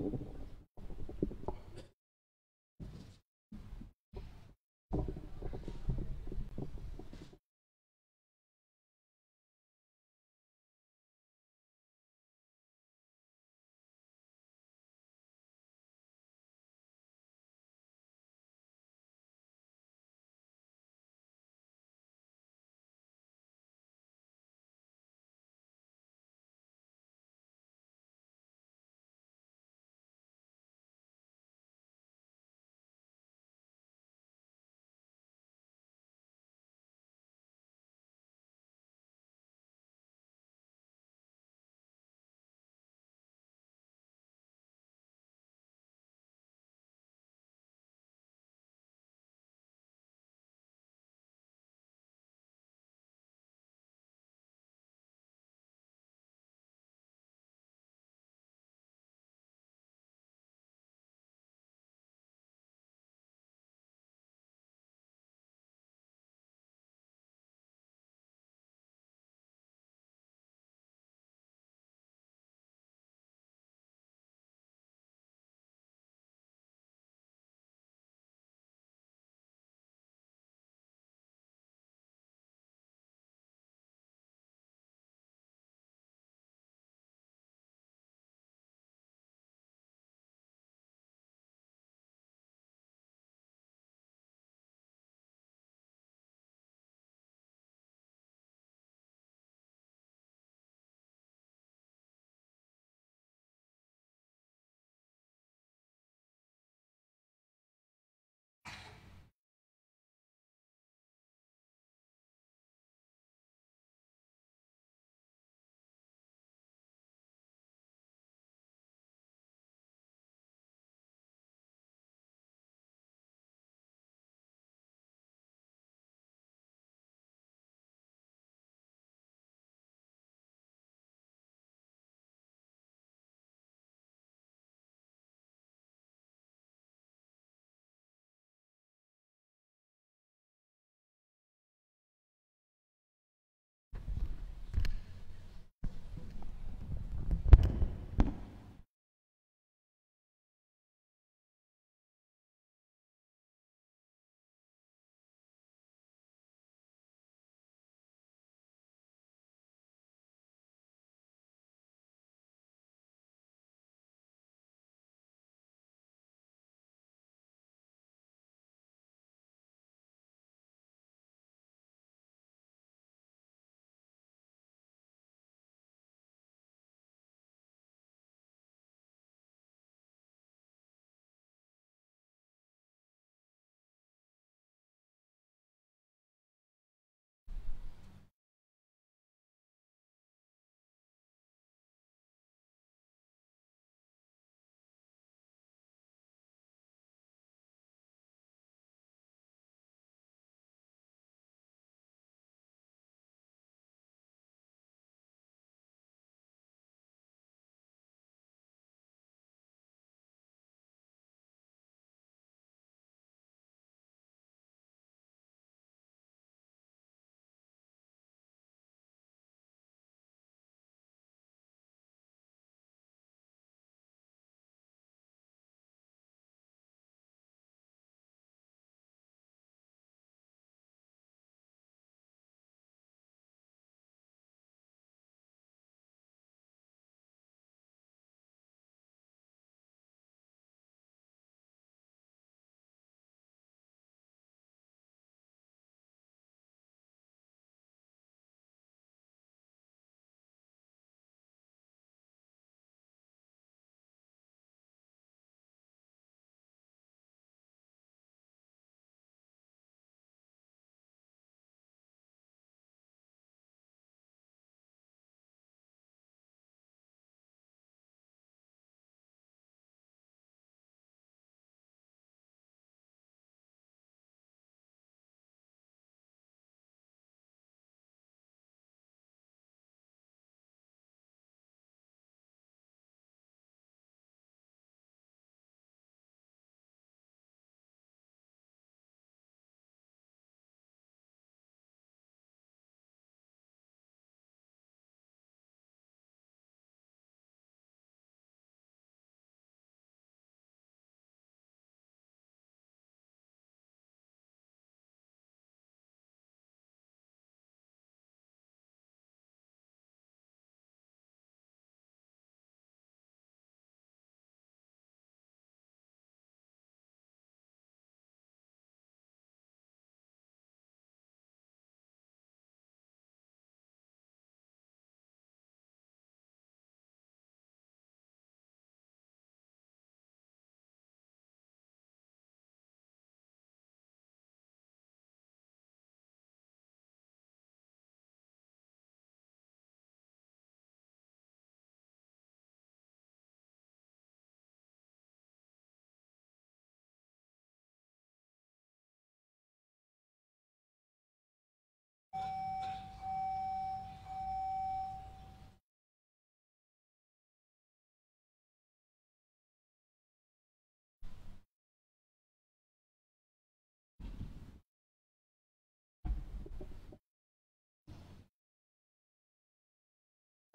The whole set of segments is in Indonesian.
Thank you.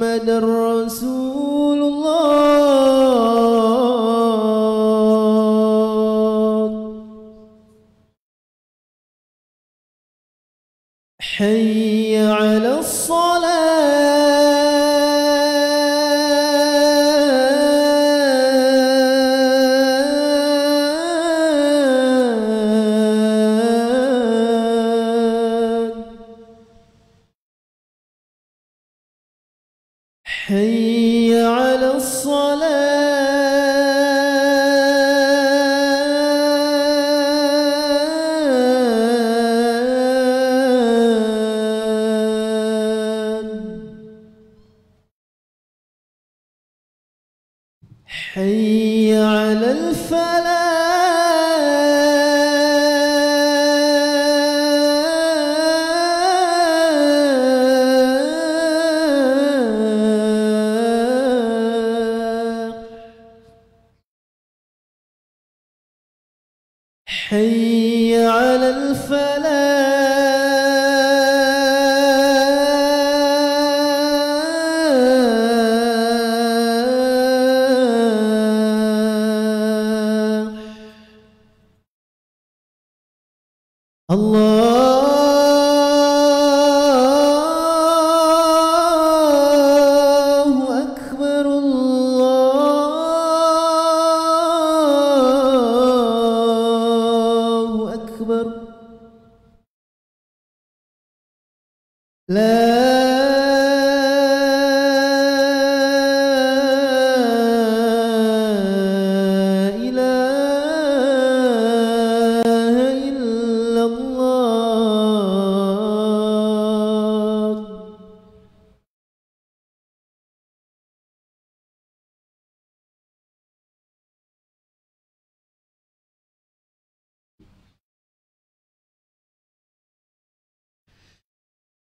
محمد رسول الله حي على الصلاه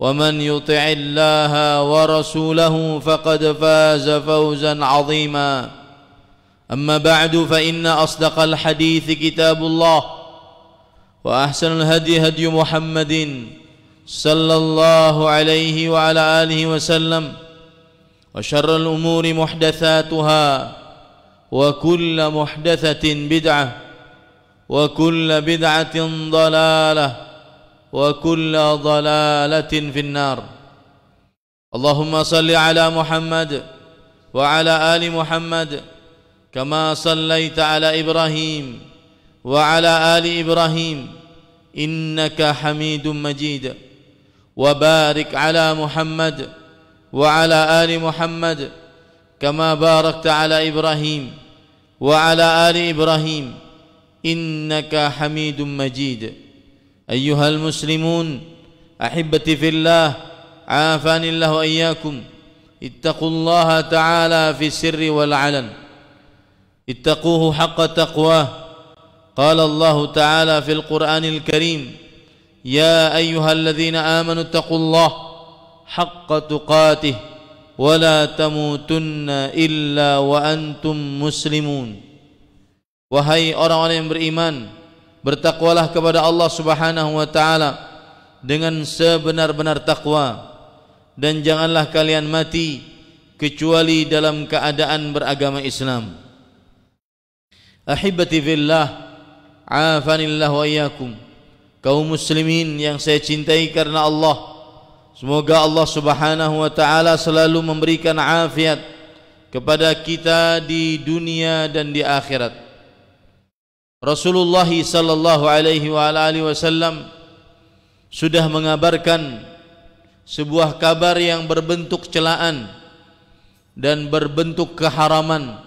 ومن يطع الله ورسوله فقد فاز فوزا عظيما اما بعد فان اصدق الحديث كتاب الله واحسن الهدي هدي محمد صلى الله عليه وعلى اله وسلم وشر الامور محدثاتها وكل محدثه بدعه وكل بدعه ضلاله وكل ضلالة في النار اللهم صل على محمد وعلى آل محمد كما صليت على إبراهيم وعلى آل إبراهيم إنك حميد مجيد وبارك على محمد وعلى آل محمد كما باركت على إبراهيم وعلى آل إبراهيم إنك حميد مجيد أيها المسلمون أحبتي في الله عافاني الله وإياكم اتقوا الله تعالى في السر والعلن اتقوه حق تقواه قال الله تعالى في القرآن الكريم يا أيها الذين آمنوا اتقوا الله حق تقاته ولا تموتن إلا وأنتم مسلمون وهي أرى orang yang bertakwalah kepada Allah Subhanahu wa taala dengan sebenar-benar takwa dan janganlah kalian mati kecuali dalam keadaan beragama Islam. Ahibati fillah, afanillah wa iyyakum. Kaum muslimin yang saya cintai karena Allah, semoga Allah Subhanahu wa taala selalu memberikan afiat kepada kita di dunia dan di akhirat. Rasulullah sallallahu alaihi wa alihi wasallam sudah mengabarkan sebuah kabar yang berbentuk celaan dan berbentuk keharaman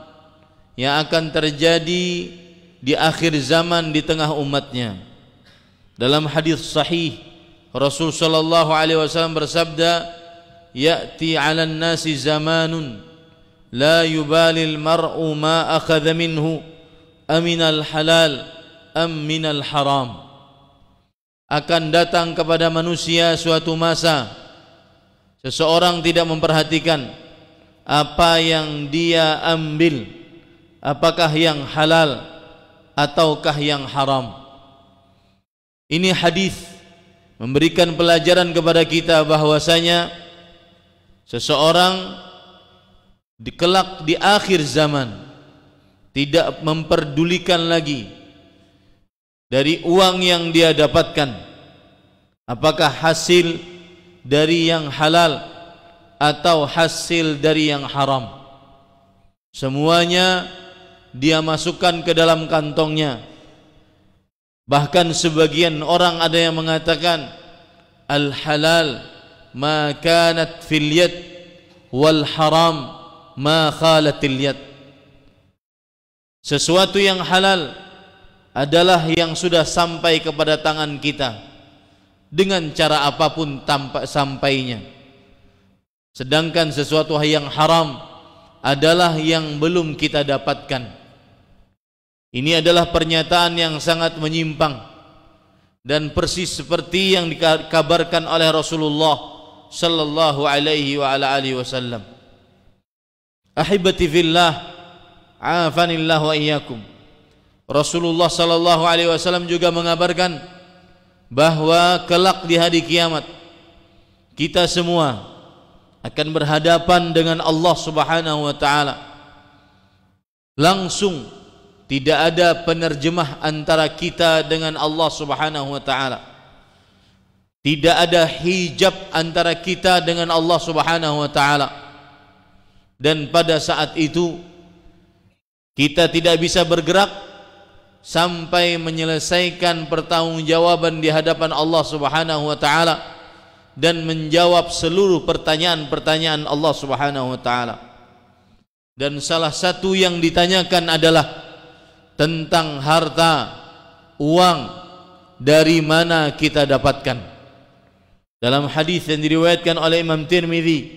yang akan terjadi di akhir zaman di tengah umatnya. Dalam hadis sahih Rasul sallallahu alaihi wasallam bersabda, "Ya'ti 'alan nasi zamanun la yubalil maru ma akhadha minhu." aminal halal am haram akan datang kepada manusia suatu masa seseorang tidak memperhatikan apa yang dia ambil apakah yang halal ataukah yang haram ini hadis memberikan pelajaran kepada kita bahwasanya seseorang dikelak di akhir zaman tidak memperdulikan lagi dari uang yang dia dapatkan apakah hasil dari yang halal atau hasil dari yang haram semuanya dia masukkan ke dalam kantongnya bahkan sebagian orang ada yang mengatakan al halal ma kanat fil yad wal haram ma khalatil yad sesuatu yang halal adalah yang sudah sampai kepada tangan kita dengan cara apapun tampak sampainya. Sedangkan sesuatu yang haram adalah yang belum kita dapatkan. Ini adalah pernyataan yang sangat menyimpang dan persis seperti yang dikabarkan oleh Rasulullah sallallahu alaihi wa ala alihi wasallam. Ahibati fillah afanillah wa iyyakum Rasulullah sallallahu alaihi wasallam juga mengabarkan bahwa kelak di hari kiamat kita semua akan berhadapan dengan Allah Subhanahu wa taala langsung tidak ada penerjemah antara kita dengan Allah Subhanahu wa taala tidak ada hijab antara kita dengan Allah Subhanahu wa taala dan pada saat itu kita tidak bisa bergerak sampai menyelesaikan pertanggungjawaban di hadapan Allah Subhanahu wa taala dan menjawab seluruh pertanyaan-pertanyaan Allah Subhanahu wa taala. Dan salah satu yang ditanyakan adalah tentang harta, uang dari mana kita dapatkan. Dalam hadis yang diriwayatkan oleh Imam Tirmizi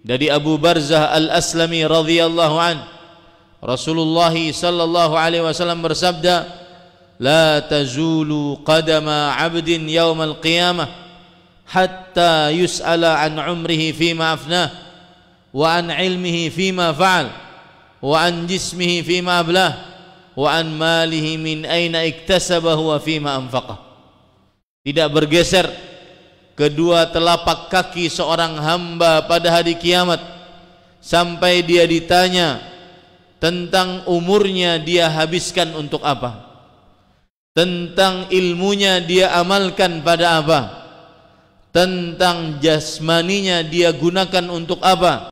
dari Abu Barzah Al-Aslami radhiyallahu anhu Rasulullah sallallahu alaihi wasallam bersabda, "La tazulu qadama 'abdin yaumal qiyamah hatta yus'ala an 'umrihi fima afnah wa an 'ilmihi fima fa'al wa an jismihi fima ablah wa an malihi min aina iktasabahu wa fima Tidak bergeser kedua telapak kaki seorang hamba pada hari kiamat sampai dia ditanya tentang umurnya dia habiskan untuk apa tentang ilmunya dia amalkan pada apa tentang jasmaninya dia gunakan untuk apa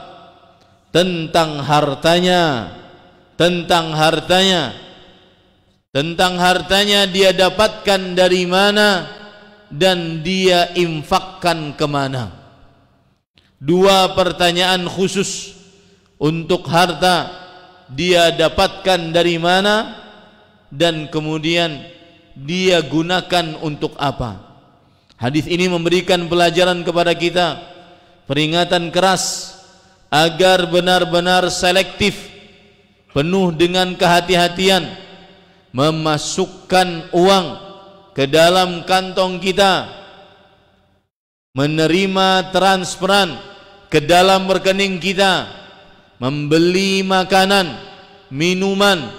tentang hartanya tentang hartanya tentang hartanya dia dapatkan dari mana dan dia infakkan kemana dua pertanyaan khusus untuk harta dia dapatkan dari mana dan kemudian dia gunakan untuk apa. Hadis ini memberikan pelajaran kepada kita, peringatan keras agar benar-benar selektif, penuh dengan kehati-hatian, memasukkan uang ke dalam kantong kita, menerima transferan ke dalam rekening kita, membeli makanan, minuman,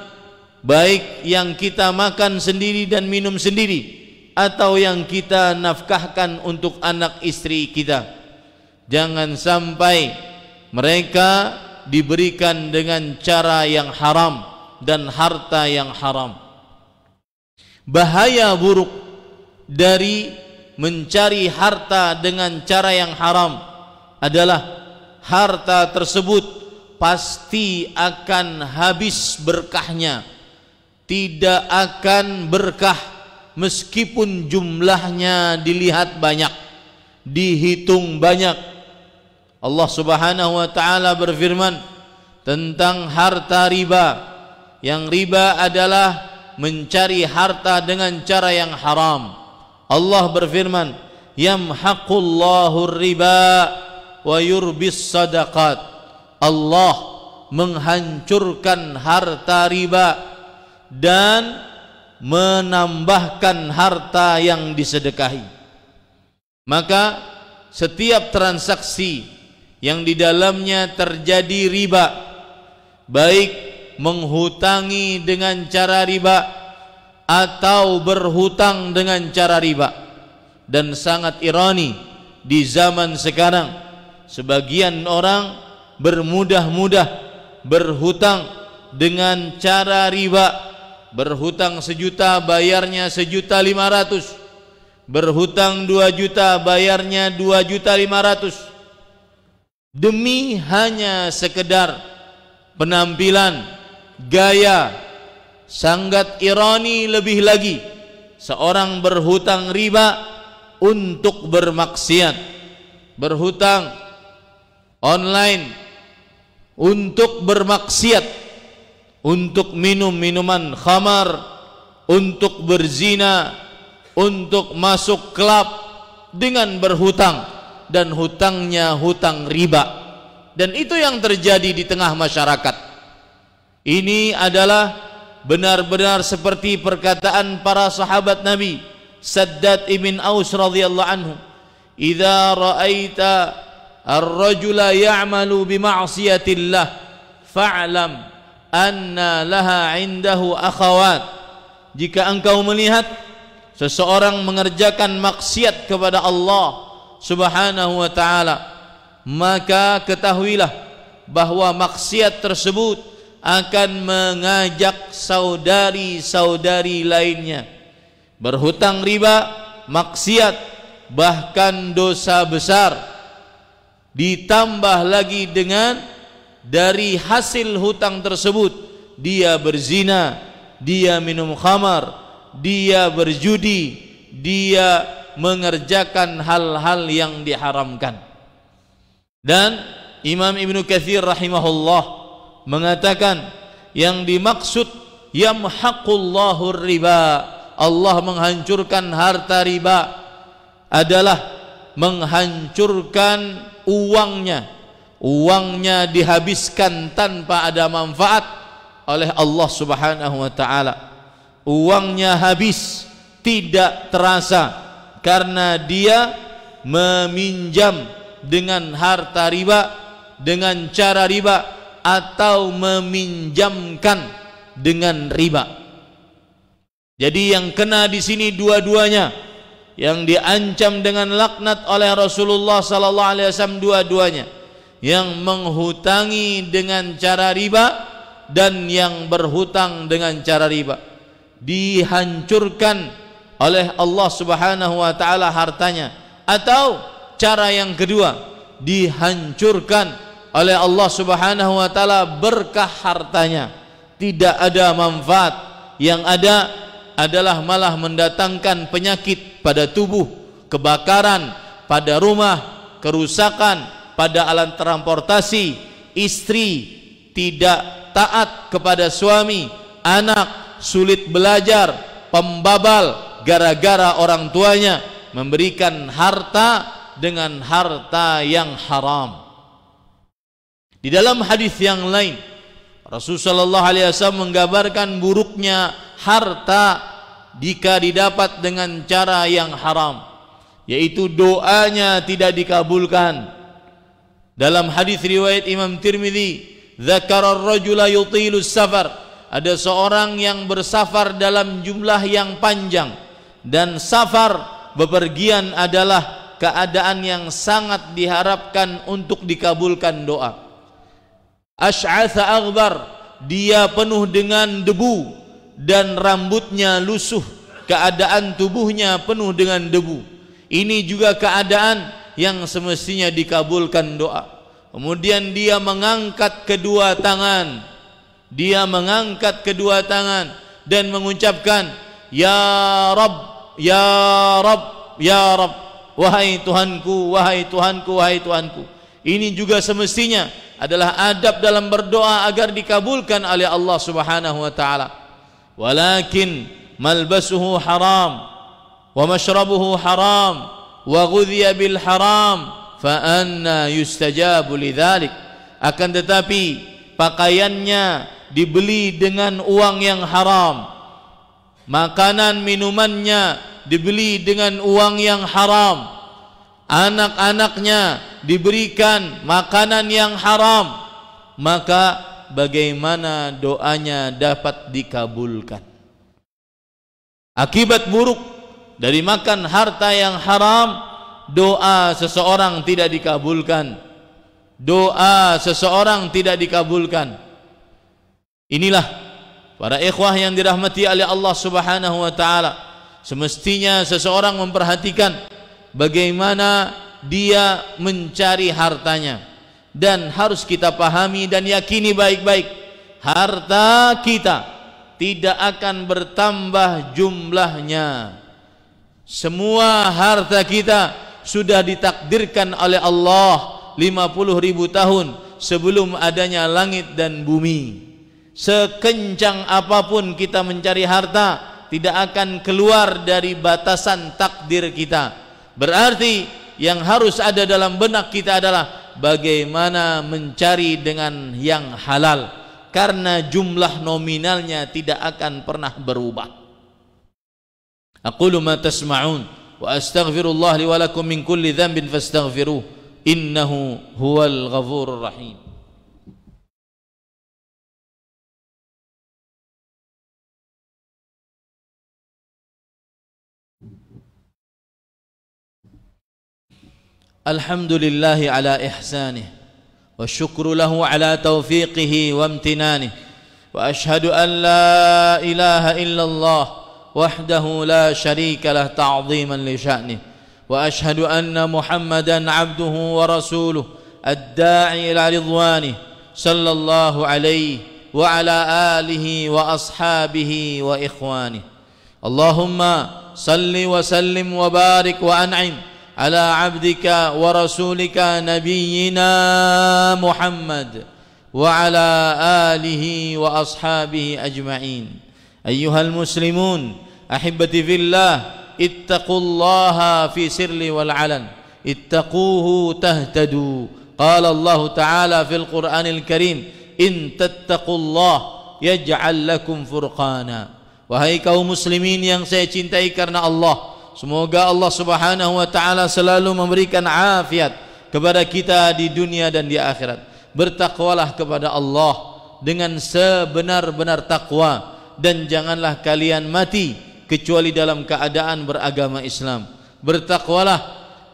baik yang kita makan sendiri dan minum sendiri atau yang kita nafkahkan untuk anak istri kita. Jangan sampai mereka diberikan dengan cara yang haram dan harta yang haram. Bahaya buruk dari mencari harta dengan cara yang haram adalah harta tersebut pasti akan habis berkahnya tidak akan berkah meskipun jumlahnya dilihat banyak dihitung banyak Allah Subhanahu wa taala berfirman tentang harta riba yang riba adalah mencari harta dengan cara yang haram Allah berfirman yamhaqullahu riba wa yurbis sadaqat Allah menghancurkan harta riba dan menambahkan harta yang disedekahi. Maka setiap transaksi yang di dalamnya terjadi riba, baik menghutangi dengan cara riba atau berhutang dengan cara riba. Dan sangat ironi di zaman sekarang sebagian orang bermudah-mudah berhutang dengan cara riba berhutang sejuta bayarnya sejuta lima ratus berhutang dua juta bayarnya dua juta lima ratus demi hanya sekedar penampilan gaya sangat ironi lebih lagi seorang berhutang riba untuk bermaksiat berhutang online untuk bermaksiat, untuk minum minuman khamar, untuk berzina, untuk masuk klub dengan berhutang dan hutangnya hutang riba. Dan itu yang terjadi di tengah masyarakat. Ini adalah benar-benar seperti perkataan para sahabat Nabi Saddad ibn Aus radhiyallahu anhu idza ra'aita ar-rajula ya'malu bi ma'siyatillah fa'lam anna laha 'indahu akhawat jika engkau melihat seseorang mengerjakan maksiat kepada Allah Subhanahu wa taala maka ketahuilah bahwa maksiat tersebut akan mengajak saudari-saudari lainnya berhutang riba maksiat bahkan dosa besar ditambah lagi dengan dari hasil hutang tersebut dia berzina, dia minum khamar, dia berjudi, dia mengerjakan hal-hal yang diharamkan. Dan Imam Ibn Kathir rahimahullah mengatakan yang dimaksud yamhaqullahu riba Allah menghancurkan harta riba adalah menghancurkan uangnya uangnya dihabiskan tanpa ada manfaat oleh Allah Subhanahu wa taala uangnya habis tidak terasa karena dia meminjam dengan harta riba dengan cara riba atau meminjamkan dengan riba jadi yang kena di sini dua-duanya yang diancam dengan laknat oleh Rasulullah sallallahu alaihi wasallam dua-duanya yang menghutangi dengan cara riba dan yang berhutang dengan cara riba dihancurkan oleh Allah Subhanahu wa taala hartanya atau cara yang kedua dihancurkan oleh Allah Subhanahu wa taala berkah hartanya tidak ada manfaat yang ada adalah malah mendatangkan penyakit pada tubuh, kebakaran pada rumah, kerusakan pada alat transportasi, istri tidak taat kepada suami, anak sulit belajar, pembabal gara-gara orang tuanya memberikan harta dengan harta yang haram. Di dalam hadis yang lain, Rasulullah Shallallahu Alaihi Wasallam menggambarkan buruknya harta jika didapat dengan cara yang haram yaitu doanya tidak dikabulkan dalam hadis riwayat Imam Tirmidzi zakara rajula yutilu safar ada seorang yang bersafar dalam jumlah yang panjang dan safar bepergian adalah keadaan yang sangat diharapkan untuk dikabulkan doa Ash'atha aghbar dia penuh dengan debu dan rambutnya lusuh keadaan tubuhnya penuh dengan debu ini juga keadaan yang semestinya dikabulkan doa kemudian dia mengangkat kedua tangan dia mengangkat kedua tangan dan mengucapkan ya rab ya rab ya rab wahai tuhanku wahai tuhanku wahai tuhanku ini juga semestinya adalah adab dalam berdoa agar dikabulkan oleh Allah Subhanahu wa taala. walakin malbasuhu haram wa mashrabuhu haram wa ghudhiya bil haram fa anna yustajabu lidzalik akan tetapi pakaiannya dibeli dengan uang yang haram makanan minumannya dibeli dengan uang yang haram anak-anaknya diberikan makanan yang haram maka bagaimana doanya dapat dikabulkan. Akibat buruk dari makan harta yang haram, doa seseorang tidak dikabulkan. Doa seseorang tidak dikabulkan. Inilah para ikhwah yang dirahmati oleh Allah Subhanahu wa taala. Semestinya seseorang memperhatikan bagaimana dia mencari hartanya dan harus kita pahami dan yakini baik-baik harta kita tidak akan bertambah jumlahnya semua harta kita sudah ditakdirkan oleh Allah 50 ribu tahun sebelum adanya langit dan bumi sekencang apapun kita mencari harta tidak akan keluar dari batasan takdir kita berarti yang harus ada dalam benak kita adalah bagaimana mencari dengan yang halal karena jumlah nominalnya tidak akan pernah berubah aqulu ma tasma'un wa astaghfirullah li wa lakum min kulli dhanbin fastaghfiruh innahu huwal ghafurur rahim الحمد لله على إحسانه والشكر له على توفيقه وامتنانه وأشهد أن لا إله إلا الله وحده لا شريك له تعظيما لشأنه وأشهد أن محمدا عبده ورسوله الداعي إلى رضوانه صلى الله عليه وعلى آله وأصحابه وإخوانه اللهم صل وسلم وبارك وأنعم على عبدك ورسولك نبينا محمد وعلى آله وأصحابه أجمعين أيها المسلمون أحبتي في الله اتقوا الله في سر والعلن اتقوه تهتدوا قال الله تعالى في القرآن الكريم إن تتقوا الله يجعل لكم فرقانا وهي كو مسلمين yang saya cintai karena Allah Semoga Allah Subhanahu wa taala selalu memberikan afiat kepada kita di dunia dan di akhirat. Bertakwalah kepada Allah dengan sebenar-benar takwa dan janganlah kalian mati kecuali dalam keadaan beragama Islam. Bertakwalah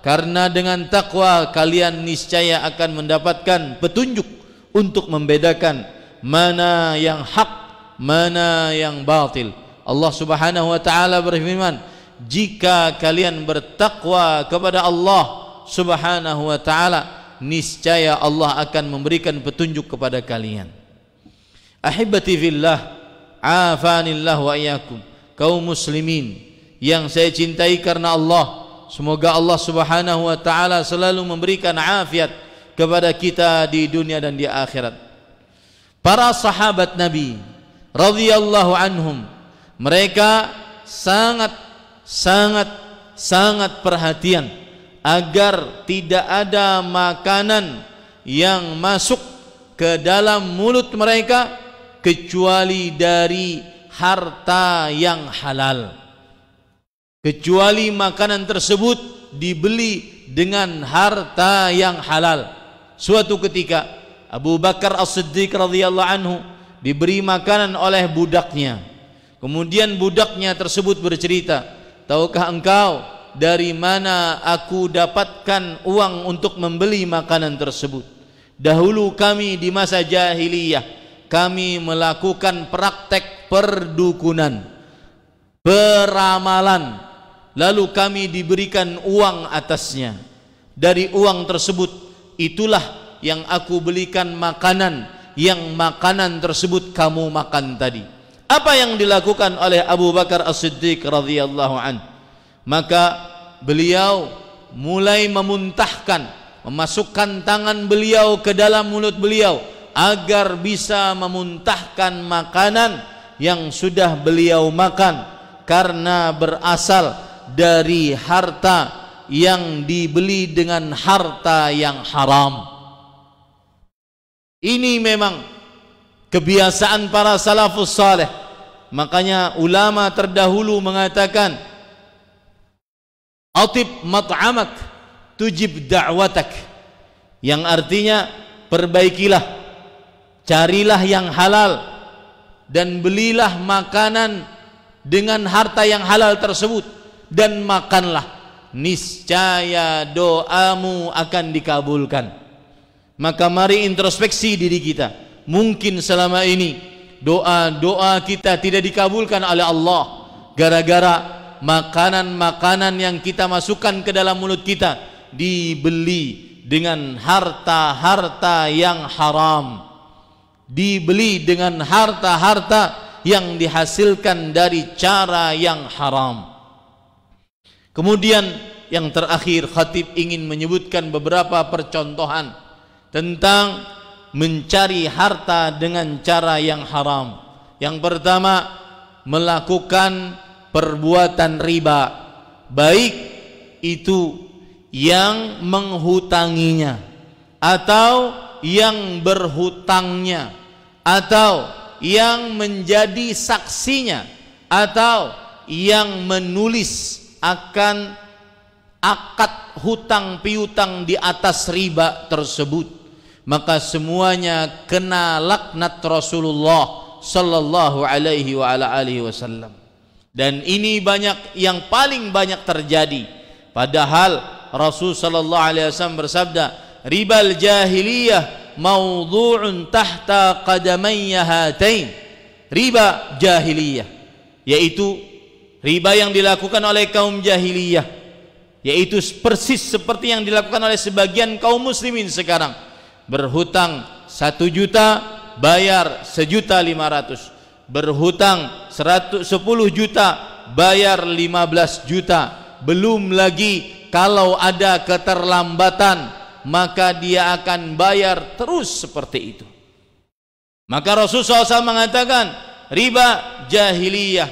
karena dengan takwa kalian niscaya akan mendapatkan petunjuk untuk membedakan mana yang hak, mana yang batil. Allah Subhanahu wa taala berfirman, jika kalian bertakwa kepada Allah Subhanahu wa taala niscaya Allah akan memberikan petunjuk kepada kalian ahibati fillah afanillah wa iyyakum kaum muslimin yang saya cintai karena Allah semoga Allah Subhanahu wa taala selalu memberikan afiat kepada kita di dunia dan di akhirat para sahabat nabi radhiyallahu anhum mereka sangat sangat sangat perhatian agar tidak ada makanan yang masuk ke dalam mulut mereka kecuali dari harta yang halal kecuali makanan tersebut dibeli dengan harta yang halal suatu ketika Abu Bakar As-Siddiq radhiyallahu anhu diberi makanan oleh budaknya kemudian budaknya tersebut bercerita Tahukah engkau dari mana aku dapatkan uang untuk membeli makanan tersebut? Dahulu kami di masa jahiliyah, kami melakukan praktek perdukunan, peramalan, lalu kami diberikan uang atasnya. Dari uang tersebut, itulah yang aku belikan makanan, yang makanan tersebut kamu makan tadi apa yang dilakukan oleh Abu Bakar As-Siddiq radhiyallahu an maka beliau mulai memuntahkan memasukkan tangan beliau ke dalam mulut beliau agar bisa memuntahkan makanan yang sudah beliau makan karena berasal dari harta yang dibeli dengan harta yang haram ini memang kebiasaan para salafus saleh makanya ulama terdahulu mengatakan atib mat'amak tujib da'watak yang artinya perbaikilah carilah yang halal dan belilah makanan dengan harta yang halal tersebut dan makanlah niscaya doamu akan dikabulkan maka mari introspeksi diri kita Mungkin selama ini doa-doa kita tidak dikabulkan oleh Allah gara-gara makanan-makanan yang kita masukkan ke dalam mulut kita dibeli dengan harta-harta yang haram. Dibeli dengan harta-harta yang dihasilkan dari cara yang haram. Kemudian yang terakhir khatib ingin menyebutkan beberapa percontohan tentang mencari harta dengan cara yang haram. Yang pertama, melakukan perbuatan riba, baik itu yang menghutanginya atau yang berhutangnya atau yang menjadi saksinya atau yang menulis akan akad hutang piutang di atas riba tersebut maka semuanya kena laknat Rasulullah sallallahu alaihi wa ala alihi wasallam. Dan ini banyak yang paling banyak terjadi. Padahal Rasul sallallahu alaihi wasallam bersabda, "Ribal jahiliyah mawdhu'un tahta qadamayya hatain." Riba jahiliyah yaitu riba yang dilakukan oleh kaum jahiliyah yaitu persis seperti yang dilakukan oleh sebagian kaum muslimin sekarang berhutang satu juta bayar sejuta lima ratus berhutang sepuluh juta bayar lima belas juta belum lagi kalau ada keterlambatan maka dia akan bayar terus seperti itu maka Rasulullah SAW mengatakan riba jahiliyah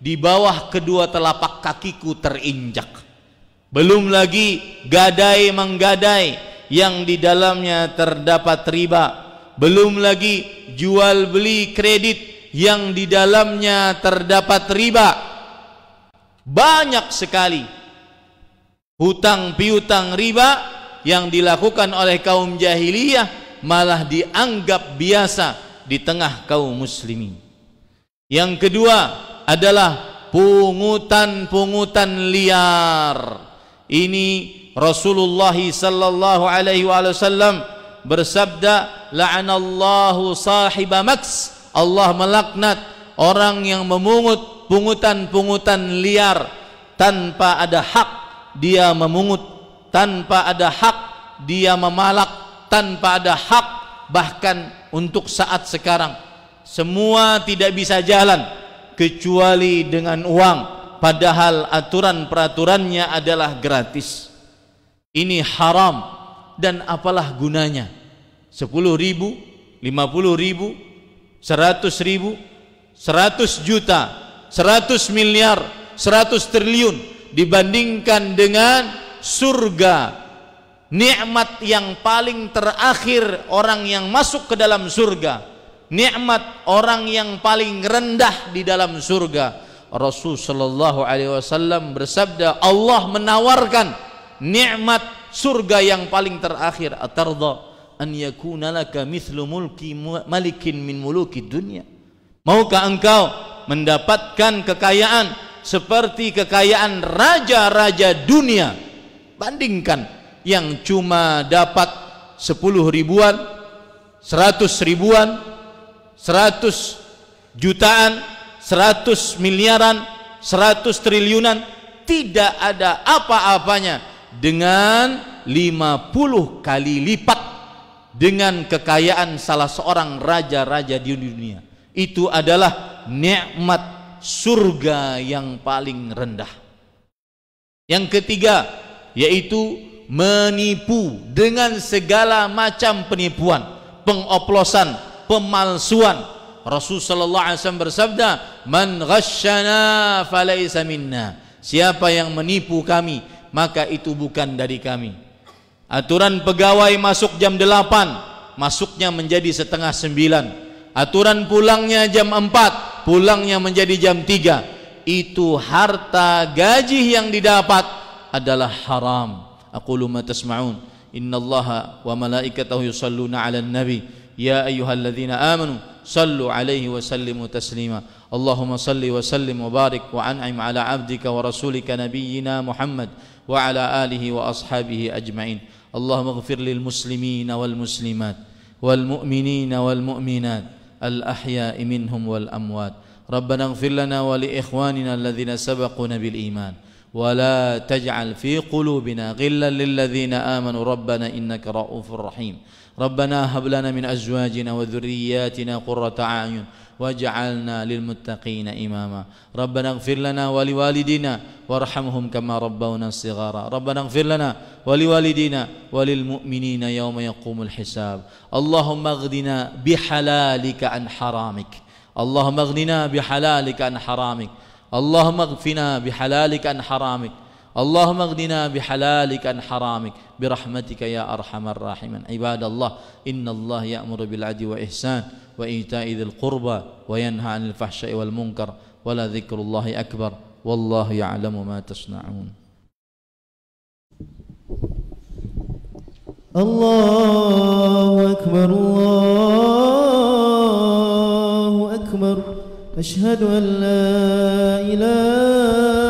di bawah kedua telapak kakiku terinjak belum lagi gadai menggadai yang di dalamnya terdapat riba belum lagi jual beli kredit yang di dalamnya terdapat riba banyak sekali hutang piutang riba yang dilakukan oleh kaum jahiliyah malah dianggap biasa di tengah kaum muslimin yang kedua adalah pungutan-pungutan liar ini Rasulullah sallallahu alaihi wasallam bersabda la'anallahu sahiba maks Allah melaknat orang yang memungut pungutan-pungutan liar tanpa ada hak dia memungut tanpa ada hak dia memalak tanpa ada hak bahkan untuk saat sekarang semua tidak bisa jalan kecuali dengan uang padahal aturan peraturannya adalah gratis ini haram dan apalah gunanya 10 ribu 50 ribu 100 ribu 100 juta 100 miliar 100 triliun dibandingkan dengan surga nikmat yang paling terakhir orang yang masuk ke dalam surga nikmat orang yang paling rendah di dalam surga Rasul sallallahu alaihi wasallam bersabda Allah menawarkan nikmat surga yang paling terakhir atarda an yakuna laka mithlu mulki malikin min muluki dunya maukah engkau mendapatkan kekayaan seperti kekayaan raja-raja dunia bandingkan yang cuma dapat 10 ribuan 100 ribuan 100 jutaan 100 miliaran 100 triliunan tidak ada apa-apanya dengan 50 kali lipat dengan kekayaan salah seorang raja-raja di dunia. Itu adalah nikmat surga yang paling rendah. Yang ketiga yaitu menipu dengan segala macam penipuan, pengoplosan, pemalsuan. Rasul sallallahu alaihi wasallam bersabda, "Man ghasyana minna." Siapa yang menipu kami, maka itu bukan dari kami. Aturan pegawai masuk jam 8, masuknya menjadi setengah 9. Aturan pulangnya jam 4, pulangnya menjadi jam 3. Itu harta gaji yang didapat adalah haram. Aku ma tasma'un. Innallaha wa malaikatahu yusalluna 'alan nabi. Ya ayyuhalladzina amanu sallu 'alaihi wa sallimu taslima. Allahumma salli wa sallim wa barik wa an'im 'ala 'abdika wa rasulika nabiyyina Muhammad وعلى آله وأصحابه أجمعين اللهم اغفر للمسلمين والمسلمات والمؤمنين والمؤمنات الأحياء منهم والأموات ربنا اغفر لنا ولإخواننا الذين سبقونا بالإيمان ولا تجعل في قلوبنا غلا للذين آمنوا ربنا إنك رؤوف رحيم ربنا هب لنا من أزواجنا وذرياتنا قرة أعين واجعلنا للمتقين إماما ربنا اغفر لنا ولوالدينا وارحمهم كما ربونا صغارا ربنا اغفر لنا ولوالدينا وللمؤمنين يوم يقوم الحساب اللهم اغننا بحلالك عن حرامك اللهم اغننا بحلالك عن حرامك اللهم اغفنا بحلالك عن حرامك اللهم اغننا بحلالك عن حرامك برحمتك يا أرحم الراحمين عباد الله إن الله يأمر بالعدل وإحسان وإيتاء ذي القربى وينهى عن الفحشاء والمنكر ولا ذكر الله أكبر والله يعلم ما تصنعون الله أكبر الله أكبر أشهد أن لا إله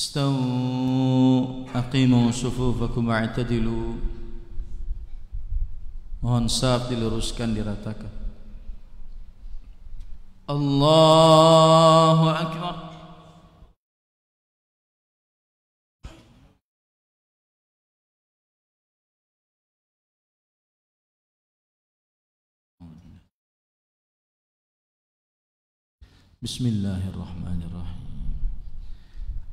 استووا أقيموا صفوفكم واعتدلوا Mohon saf diluruskan diratakan Allahu Akbar Bismillahirrahmanirrahim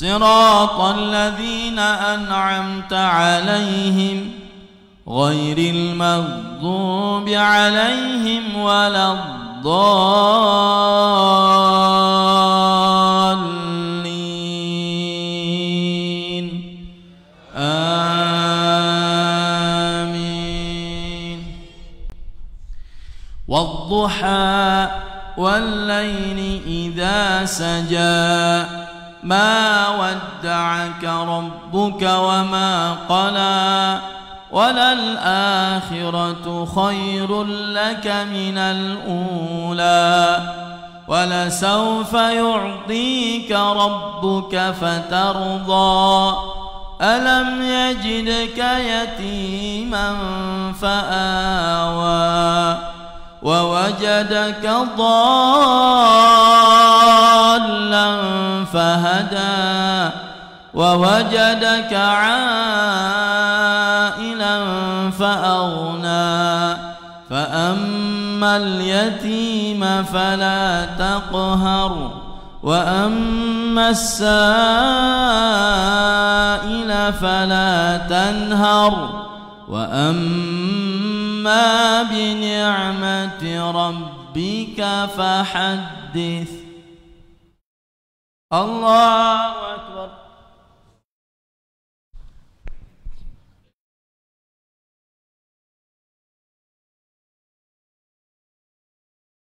صراط الذين أنعمت عليهم غير المغضوب عليهم ولا الضالين آمين والضحى والليل إذا سجى ما ودعك ربك وما قلى وللآخرة خير لك من الأولى ولسوف يعطيك ربك فترضى ألم يجدك يتيما فآوى ووجدك ضالا فهدى ووجدك عائلا فأغنى فأما اليتيم فلا تقهر وأما السائل فلا تنهر وأما بنعمة ربك فحدث الله أكبر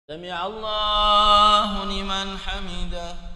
سمع الله لمن حمده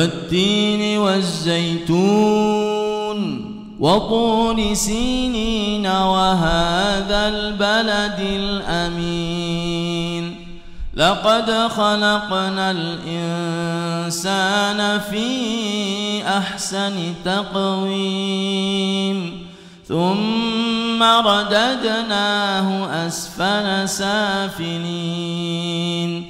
والتين والزيتون وطول سينين وهذا البلد الأمين لقد خلقنا الإنسان في أحسن تقويم ثم رددناه أسفل سافلين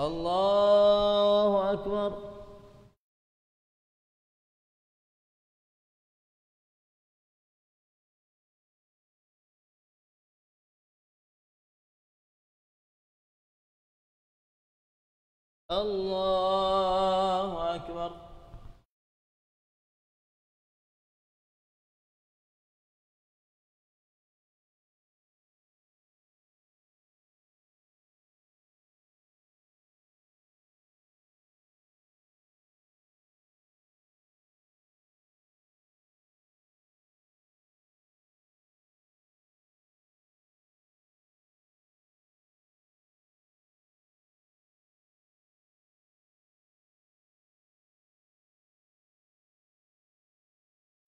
الله أكبر الله أكبر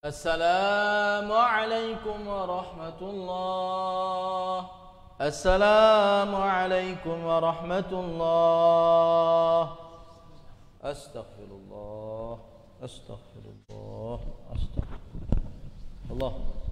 السلام عليكم ورحمة الله السلام عليكم ورحمة الله أستغفر الله أستغفر الله أستغفر الله, أستغفر الله.